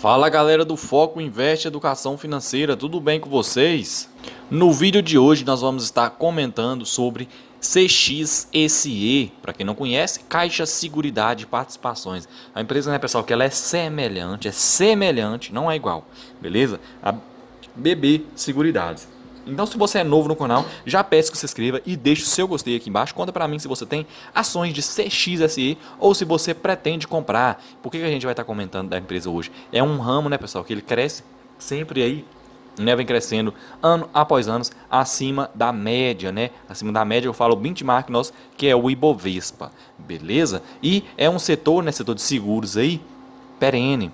Fala galera do Foco Investe Educação Financeira, tudo bem com vocês? No vídeo de hoje nós vamos estar comentando sobre CXSE, para quem não conhece, Caixa Seguridade e Participações. A empresa, né pessoal, que ela é semelhante, é semelhante, não é igual, beleza? A BB Seguridades. Então se você é novo no canal, já peço que se inscreva e deixe o seu gostei aqui embaixo. Conta para mim se você tem ações de CXSE ou se você pretende comprar. Por que, que a gente vai estar tá comentando da empresa hoje? É um ramo, né pessoal, que ele cresce sempre aí né, vem crescendo ano após ano acima da média, né? Acima da média eu falo o benchmark nosso, que é o Ibovespa, beleza? E é um setor, né, setor de seguros aí perene.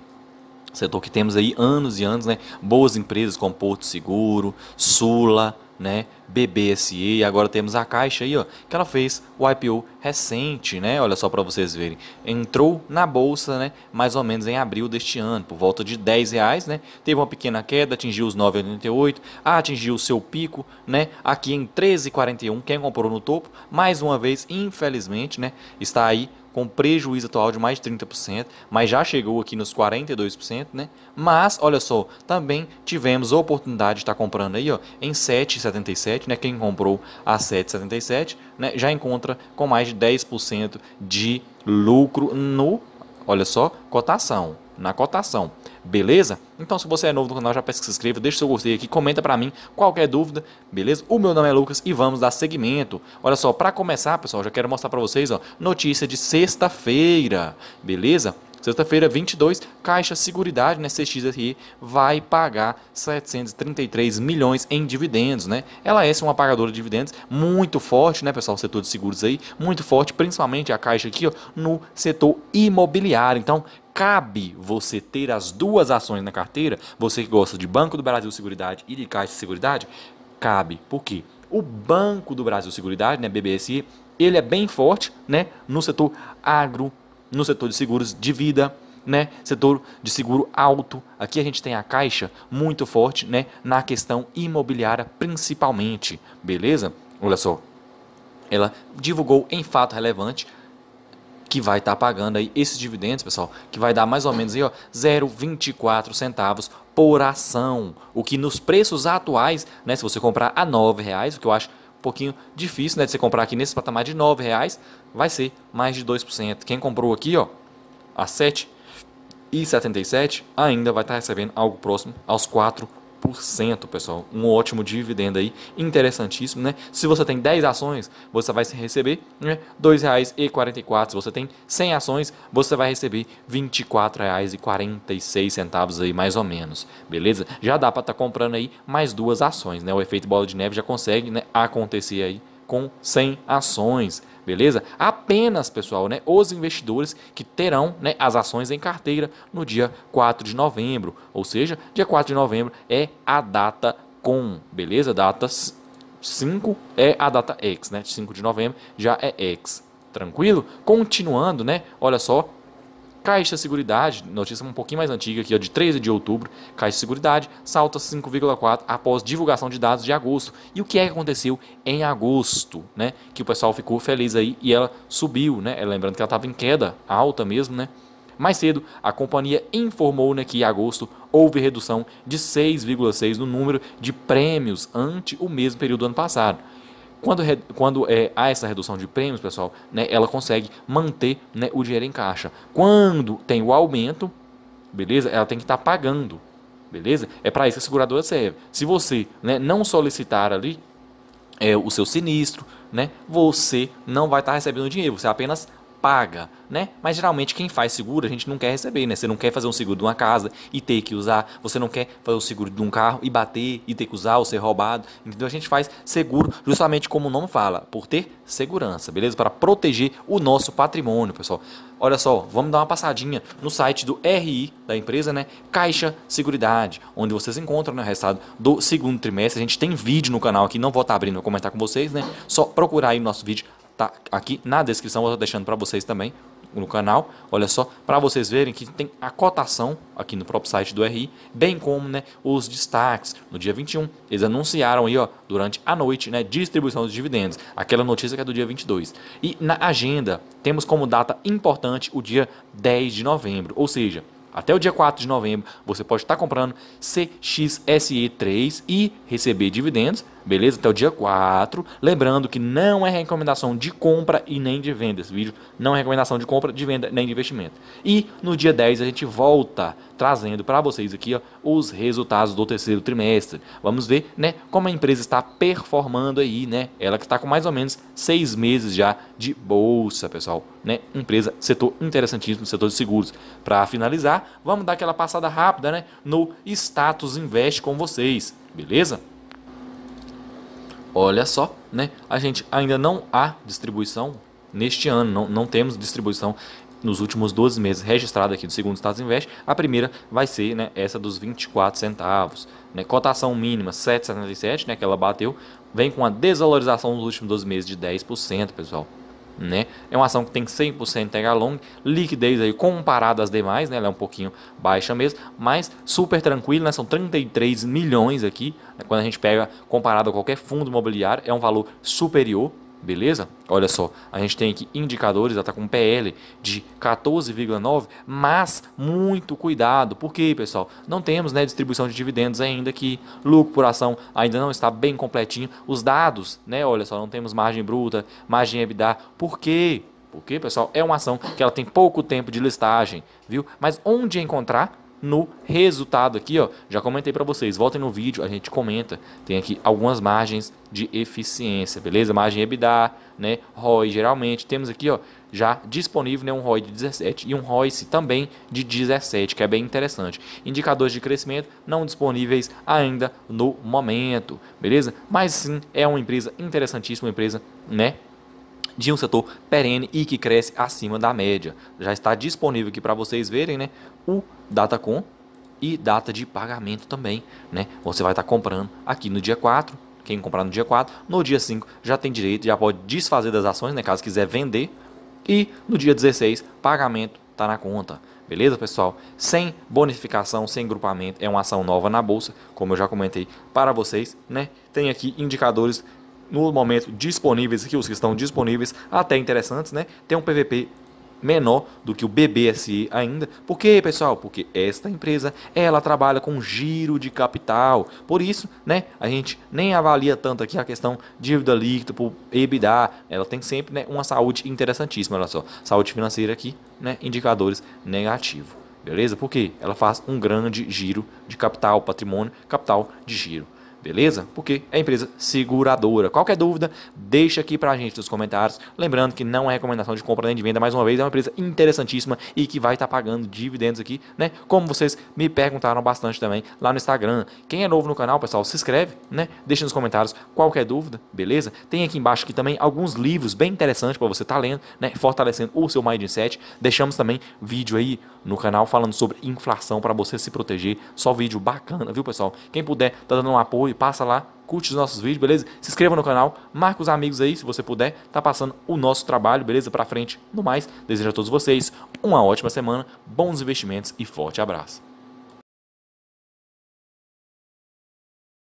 Setor que temos aí anos e anos, né? Boas empresas como Porto Seguro, Sula, né? BBSE, agora temos a Caixa aí, ó, que ela fez o IPO recente, né? Olha só para vocês verem. Entrou na bolsa, né, mais ou menos em abril deste ano, por volta de 10 reais, né? Teve uma pequena queda, atingiu os 9,88, atingiu o seu pico, né, aqui em 13,41, quem comprou no topo, mais uma vez, infelizmente, né, está aí com prejuízo atual de mais de 30%, mas já chegou aqui nos 42%, né? Mas, olha só, também tivemos a oportunidade de estar comprando aí, ó, em 7,77, né? Quem comprou a 7,77, né, já encontra com mais de 10% de lucro no, olha só, cotação, na cotação beleza? Então se você é novo no canal, já peço que se inscreva, deixe seu gostei aqui, comenta pra mim qualquer dúvida, beleza? O meu nome é Lucas e vamos dar seguimento. Olha só, pra começar pessoal, já quero mostrar pra vocês ó, notícia de sexta-feira, beleza? Sexta-feira, 22, Caixa Seguridade, né, CXRI, vai pagar 733 milhões em dividendos, né? Ela é uma pagadora de dividendos muito forte, né, pessoal, setor de seguros aí, muito forte, principalmente a Caixa aqui, ó, no setor imobiliário. Então, cabe você ter as duas ações na carteira, você que gosta de Banco do Brasil Seguridade e de Caixa Seguridade, cabe. Por quê? O Banco do Brasil Seguridade, né, BBSI, ele é bem forte, né, no setor agro no setor de seguros de vida, né? Setor de seguro alto. Aqui a gente tem a Caixa muito forte, né? Na questão imobiliária principalmente, beleza? Olha só, ela divulgou em fato relevante que vai estar tá pagando aí esses dividendos, pessoal, que vai dar mais ou menos aí, ó, 0,24 centavos por ação, o que nos preços atuais, né, se você comprar a R$ reais, o que eu acho pouquinho difícil né, de você comprar aqui nesse patamar de R$ 9,00, vai ser mais de 2%. Quem comprou aqui ó, a R$ 7,77 ainda vai estar recebendo algo próximo aos 4%. 4%, pessoal. Um ótimo dividendo aí, interessantíssimo, né? Se você tem 10 né, ações, você vai receber né, R$ 2,44. Se você tem 100 ações, você vai receber R$ 24,46 aí, mais ou menos, beleza? Já dá para estar tá comprando aí mais duas ações, né? O efeito bola de neve já consegue né, acontecer aí com 100 ações beleza? Apenas, pessoal, né, os investidores que terão né, as ações em carteira no dia 4 de novembro, ou seja, dia 4 de novembro é a data com, beleza? Data 5 é a data X, né? 5 de novembro já é X. Tranquilo? Continuando, né? Olha só, Caixa Seguridade, notícia um pouquinho mais antiga, aqui ó, de 13 de outubro, Caixa Seguridade salta 5,4 após divulgação de dados de agosto. E o que é que aconteceu em agosto, né? Que o pessoal ficou feliz aí e ela subiu, né? É, lembrando que ela estava em queda alta mesmo, né? Mais cedo, a companhia informou né, que em agosto houve redução de 6,6 no número de prêmios ante o mesmo período do ano passado. Quando, quando é, há essa redução de prêmios, pessoal, né, ela consegue manter né, o dinheiro em caixa. Quando tem o aumento, beleza? Ela tem que estar tá pagando, beleza? É para isso que a seguradora serve. Se você né, não solicitar ali é, o seu sinistro, né, você não vai estar tá recebendo dinheiro, você apenas paga, né? Mas geralmente quem faz seguro a gente não quer receber, né? Você não quer fazer um seguro de uma casa e ter que usar, você não quer fazer o um seguro de um carro e bater e ter que usar ou ser roubado. Então a gente faz seguro justamente como o nome fala, por ter segurança, beleza? Para proteger o nosso patrimônio, pessoal. Olha só, vamos dar uma passadinha no site do RI da empresa, né? Caixa Seguridade, onde vocês encontram né, o resultado do segundo trimestre. A gente tem vídeo no canal aqui, não vou estar tá abrindo, vou comentar com vocês, né? Só procurar aí o nosso vídeo tá aqui na descrição, vou estar deixando para vocês também no canal, olha só, para vocês verem que tem a cotação aqui no próprio site do RI, bem como né, os destaques. No dia 21, eles anunciaram aí, ó, durante a noite, né, distribuição dos dividendos, aquela notícia que é do dia 22. E na agenda, temos como data importante o dia 10 de novembro, ou seja, até o dia 4 de novembro, você pode estar tá comprando CXSE3 e receber dividendos beleza? Até o dia 4. Lembrando que não é recomendação de compra e nem de venda. Esse vídeo não é recomendação de compra, de venda nem de investimento. E no dia 10 a gente volta trazendo para vocês aqui ó, os resultados do terceiro trimestre. Vamos ver né, como a empresa está performando aí, né? Ela que está com mais ou menos seis meses já de bolsa, pessoal. Né? Empresa, setor interessantíssimo, setor de seguros. Para finalizar, vamos dar aquela passada rápida né, no status invest com vocês, beleza? olha só, né? A gente ainda não há distribuição neste ano, não, não temos distribuição nos últimos 12 meses registrada aqui do segundo Estados Invest. A primeira vai ser né, essa dos 24 centavos. Né? Cotação mínima 7,77, né, que ela bateu, vem com a desvalorização nos últimos 12 meses de 10%, pessoal. Né? É uma ação que tem 100% tega long, liquidez aí comparada às demais, né? Ela é um pouquinho baixa mesmo, mas super tranquila, né? São 33 milhões aqui, né? quando a gente pega comparado a qualquer fundo imobiliário, é um valor superior, Beleza? Olha só, a gente tem aqui indicadores, ela está com PL de 14,9, mas muito cuidado, porque pessoal, não temos né, distribuição de dividendos ainda aqui, lucro por ação ainda não está bem completinho, os dados, né? Olha só, não temos margem bruta, margem EBITDA, por quê? Porque, pessoal, é uma ação que ela tem pouco tempo de listagem, viu? Mas onde encontrar? no resultado aqui, ó. Já comentei para vocês, voltem no vídeo, a gente comenta. Tem aqui algumas margens de eficiência, beleza? Margem EBITDA, né? ROI geralmente temos aqui, ó, já disponível né, um ROI de 17 e um ROIC também de 17, que é bem interessante. Indicadores de crescimento não disponíveis ainda no momento, beleza? Mas sim, é uma empresa interessantíssima, uma empresa, né, de um setor perene e que cresce acima da média. Já está disponível aqui para vocês verem, né? O data com e data de pagamento também, né? Você vai estar tá comprando aqui no dia 4, quem comprar no dia 4, no dia 5 já tem direito, já pode desfazer das ações, né, caso quiser vender, e no dia 16, pagamento tá na conta. Beleza, pessoal? Sem bonificação, sem grupamento, é uma ação nova na bolsa, como eu já comentei para vocês, né? Tem aqui indicadores no momento disponíveis aqui, os que estão disponíveis, até interessantes, né? Tem um PVP menor do que o BBSE ainda. Por quê, pessoal? Porque esta empresa, ela trabalha com giro de capital. Por isso, né, a gente nem avalia tanto aqui a questão dívida líquida por EBITDA. Ela tem sempre, né, uma saúde interessantíssima, olha só. Saúde financeira aqui, né, indicadores negativo. Beleza? Porque ela faz um grande giro de capital, patrimônio, capital de giro. Beleza? Porque é empresa seguradora. Qualquer dúvida, deixa aqui pra gente nos comentários. Lembrando que não é recomendação de compra nem de venda, mais uma vez, é uma empresa interessantíssima e que vai estar tá pagando dividendos aqui, né? Como vocês me perguntaram bastante também lá no Instagram. Quem é novo no canal, pessoal, se inscreve, né? Deixa nos comentários qualquer dúvida, beleza? Tem aqui embaixo aqui também alguns livros bem interessantes para você estar tá lendo, né? Fortalecendo o seu mindset. Deixamos também vídeo aí no canal falando sobre inflação para você se proteger. Só vídeo bacana, viu, pessoal? Quem puder, tá dando um apoio passa lá, curte os nossos vídeos, beleza? Se inscreva no canal, marca os amigos aí, se você puder, tá passando o nosso trabalho, beleza? Pra frente, no mais, desejo a todos vocês uma ótima semana, bons investimentos e forte abraço.